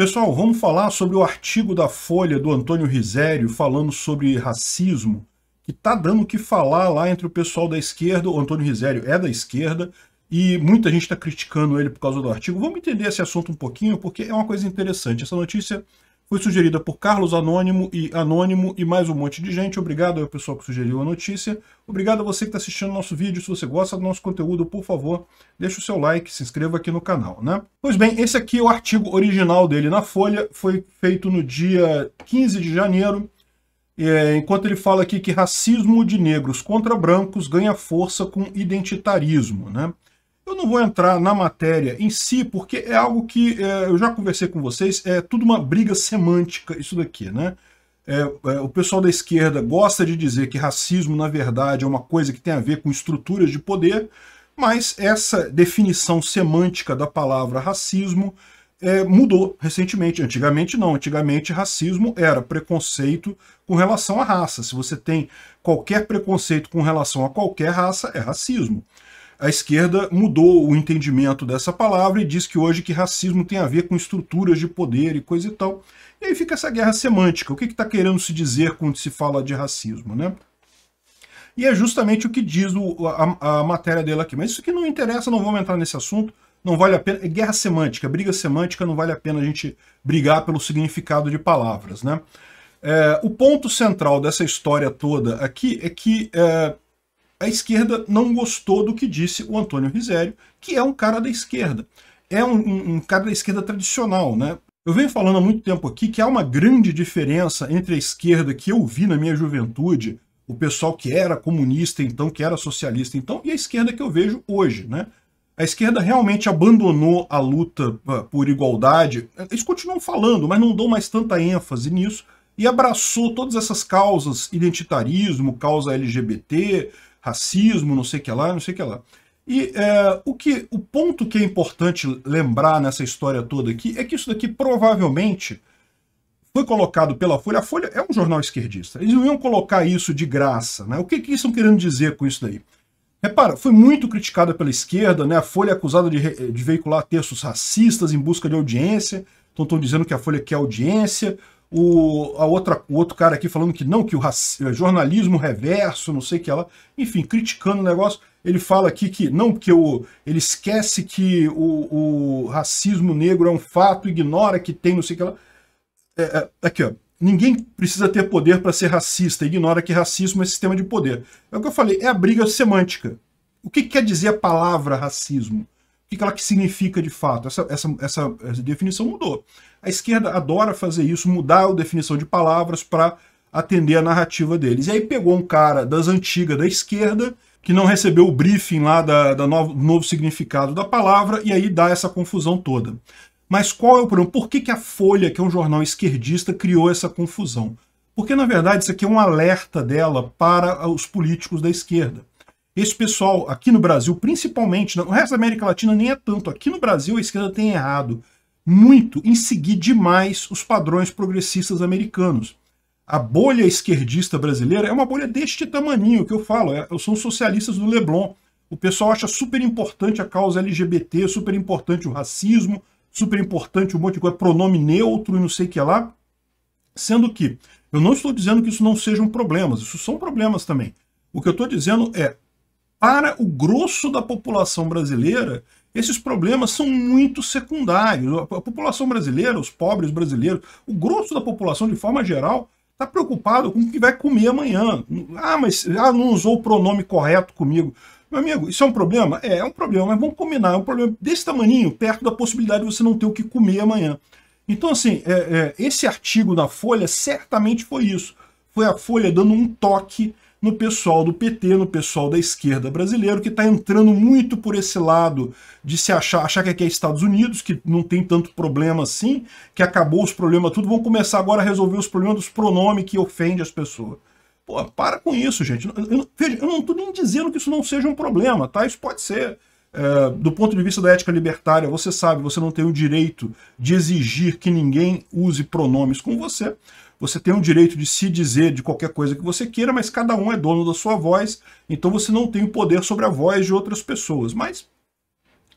Pessoal, vamos falar sobre o artigo da Folha do Antônio Risério falando sobre racismo, que tá dando o que falar lá entre o pessoal da esquerda, o Antônio Risério é da esquerda, e muita gente está criticando ele por causa do artigo. Vamos entender esse assunto um pouquinho, porque é uma coisa interessante. Essa notícia foi sugerida por Carlos Anônimo e Anônimo e mais um monte de gente. Obrigado ao pessoal que sugeriu a notícia. Obrigado a você que está assistindo nosso vídeo. Se você gosta do nosso conteúdo, por favor, deixe o seu like, se inscreva aqui no canal, né? Pois bem, esse aqui é o artigo original dele na Folha. Foi feito no dia 15 de janeiro. É, enquanto ele fala aqui que racismo de negros contra brancos ganha força com identitarismo, né? Eu não vou entrar na matéria em si, porque é algo que é, eu já conversei com vocês, é tudo uma briga semântica isso daqui, né? É, é, o pessoal da esquerda gosta de dizer que racismo, na verdade, é uma coisa que tem a ver com estruturas de poder, mas essa definição semântica da palavra racismo é, mudou recentemente. Antigamente não. Antigamente racismo era preconceito com relação à raça. Se você tem qualquer preconceito com relação a qualquer raça, é racismo. A esquerda mudou o entendimento dessa palavra e diz que hoje que racismo tem a ver com estruturas de poder e coisa e tal. E aí fica essa guerra semântica. O que está que tá querendo se dizer quando se fala de racismo, né? E é justamente o que diz o, a, a, matéria dela aqui. Mas isso que não interessa, não vamos entrar nesse assunto. Não vale a pena. É guerra semântica, briga semântica, não vale a pena a gente brigar pelo significado de palavras, né? É, o ponto central dessa história toda aqui é que é, a esquerda não gostou do que disse o Antônio Risério, que é um cara da esquerda. É um, um, um cara da esquerda tradicional, né? Eu venho falando há muito tempo aqui que há uma grande diferença entre a esquerda que eu vi na minha juventude, o pessoal que era comunista então, que era socialista então, e a esquerda que eu vejo hoje, né? A esquerda realmente abandonou a luta ah, por igualdade. Eles continuam falando, mas não dão mais tanta ênfase nisso e abraçou todas essas causas, identitarismo, causa LGBT, racismo, não sei o que lá, não sei o que lá. E é, o, que, o ponto que é importante lembrar nessa história toda aqui é que isso daqui provavelmente foi colocado pela Folha. A Folha é um jornal esquerdista. Eles não iam colocar isso de graça. Né? O que, que estão querendo dizer com isso daí? Repara, foi muito criticada pela esquerda, né? a Folha é acusada de, de veicular textos racistas em busca de audiência. Então estão dizendo que a Folha quer audiência. O, a outra, o outro cara aqui falando que não, que o é jornalismo reverso, não sei o que ela. Enfim, criticando o negócio. Ele fala aqui que não, porque o, ele esquece que o, o racismo negro é um fato, ignora que tem, não sei o que ela. É, é, aqui, ó. Ninguém precisa ter poder para ser racista, ignora que racismo é sistema de poder. É o que eu falei, é a briga semântica. O que quer dizer a palavra racismo? o que ela que significa de fato? Essa, essa, essa, essa, definição mudou. A esquerda adora fazer isso, mudar a definição de palavras para atender a narrativa deles. E aí pegou um cara das antigas da esquerda que não recebeu o briefing lá da, da novo, novo significado da palavra e aí dá essa confusão toda. Mas qual é o problema? Por que, que a Folha, que é um jornal esquerdista, criou essa confusão? Porque, na verdade, isso aqui é um alerta dela para os políticos da esquerda. Esse pessoal aqui no Brasil, principalmente, no resto da América Latina nem é tanto. Aqui no Brasil a esquerda tem errado muito em seguir demais os padrões progressistas americanos. A bolha esquerdista brasileira é uma bolha deste tamaninho que eu falo, Eu é, são socialistas do Leblon. O pessoal acha super importante a causa LGBT, super importante o racismo, super importante um monte de coisa, pronome neutro e não sei o que lá. Sendo que eu não estou dizendo que isso não sejam problemas, isso são problemas também. O que eu estou dizendo é para o grosso da população brasileira, esses problemas são muito secundários. A população brasileira, os pobres brasileiros, o grosso da população, de forma geral, está preocupado com o que vai comer amanhã. Ah, mas ah, não usou o pronome correto comigo. Meu amigo, isso é um problema? É, é um problema, mas vamos combinar. É um problema desse tamaninho, perto da possibilidade de você não ter o que comer amanhã. Então, assim, é, é, esse artigo da Folha certamente foi isso. Foi a Folha dando um toque no pessoal do PT, no pessoal da esquerda brasileiro, que está entrando muito por esse lado de se achar, achar que aqui é Estados Unidos, que não tem tanto problema assim, que acabou os problemas tudo, vão começar agora a resolver os problemas dos pronomes que ofende as pessoas. Pô, para com isso, gente. Eu, veja, eu não estou nem dizendo que isso não seja um problema, tá? Isso pode ser. É, do ponto de vista da ética libertária, você sabe, você não tem o direito de exigir que ninguém use pronomes com você. Você tem o direito de se dizer de qualquer coisa que você queira, mas cada um é dono da sua voz, então você não tem o poder sobre a voz de outras pessoas. Mas,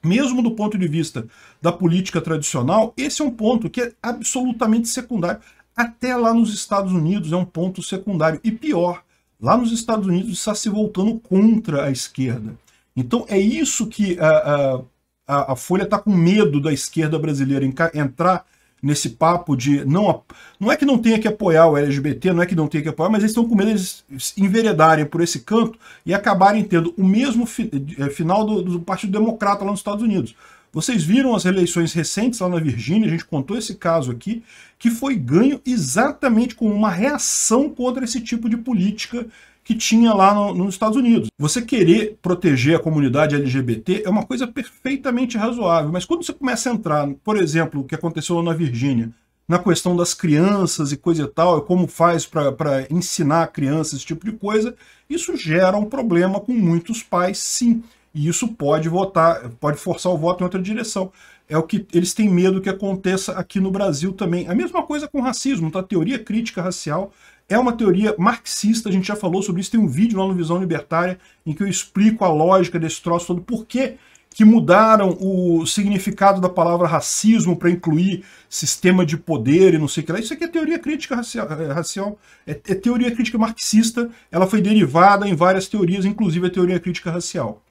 mesmo do ponto de vista da política tradicional, esse é um ponto que é absolutamente secundário. Até lá nos Estados Unidos é um ponto secundário. E pior, lá nos Estados Unidos está se voltando contra a esquerda. Então é isso que a, ah, ah, a, a Folha está com medo da esquerda brasileira entrar nesse papo de não, não é que não tenha que apoiar o LGBT, não é que não tenha que apoiar, mas eles estão com medo de enveredarem por esse canto e acabarem tendo o mesmo fi, eh, final do, do Partido Democrata lá nos Estados Unidos. Vocês viram as eleições recentes lá na Virgínia, a gente contou esse caso aqui, que foi ganho exatamente como uma reação contra esse tipo de política que tinha lá no, nos Estados Unidos. Você querer proteger a comunidade LGBT é uma coisa perfeitamente razoável, mas quando você começa a entrar, por exemplo, o que aconteceu lá na Virgínia, na questão das crianças e coisa e tal, como faz para ensinar crianças esse tipo de coisa, isso gera um problema com muitos pais, sim. E isso pode votar, pode forçar o voto em outra direção é o que eles têm medo que aconteça aqui no Brasil também. A mesma coisa com racismo, tá? A teoria crítica racial é uma teoria marxista, a gente já falou sobre isso, tem um vídeo lá no Visão Libertária em que eu explico a lógica desse troço todo, por que que mudaram o significado da palavra racismo para incluir sistema de poder e não sei o que lá. Isso aqui é teoria crítica racial, é, racial é, é teoria crítica marxista, ela foi derivada em várias teorias, inclusive a teoria crítica racial.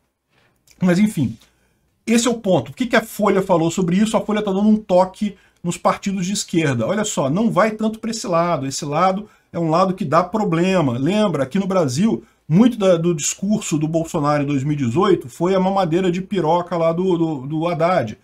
Mas enfim, esse é o ponto. O que, a Folha falou sobre isso? A Folha está dando um toque nos partidos de esquerda. Olha só, não vai tanto para esse lado. Esse lado é um lado que dá problema. Lembra, aqui no Brasil, muito da, do discurso do Bolsonaro em 2018 foi a mamadeira de piroca lá do, do, do Haddad.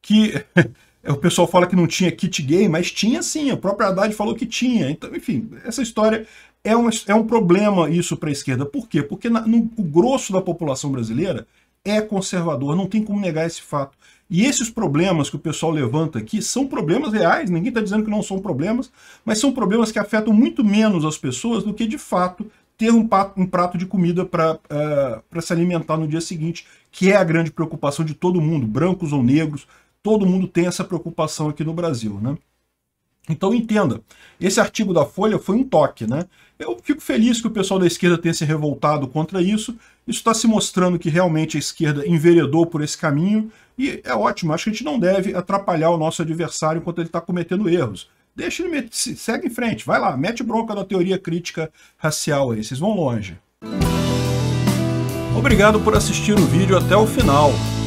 Que o pessoal fala que não tinha kit gay, mas tinha sim. O próprio Haddad falou que tinha. Então, enfim, essa história é um, é um problema isso para a esquerda. Por quê? Porque na, no, o grosso da população brasileira é conservador, não tem como negar esse fato. E esses problemas que o pessoal levanta aqui são problemas reais, ninguém está dizendo que não são problemas, mas são problemas que afetam muito menos as pessoas do que, de fato, ter um, pato, um prato de comida para uh, é, se alimentar no dia seguinte, que é a grande preocupação de todo mundo, brancos ou negros, todo mundo tem essa preocupação aqui no Brasil. Né? Então entenda, esse artigo da Folha foi um toque, né? Eu fico feliz que o pessoal da esquerda tenha se revoltado contra isso. Isso está se mostrando que realmente a esquerda enveredou por esse caminho e é ótimo. Acho que a gente não deve atrapalhar o nosso adversário enquanto ele está cometendo erros. Deixa ele, meter, segue em frente, vai lá, mete bronca na teoria crítica racial aí, vocês vão longe. Obrigado por assistir o vídeo até o final.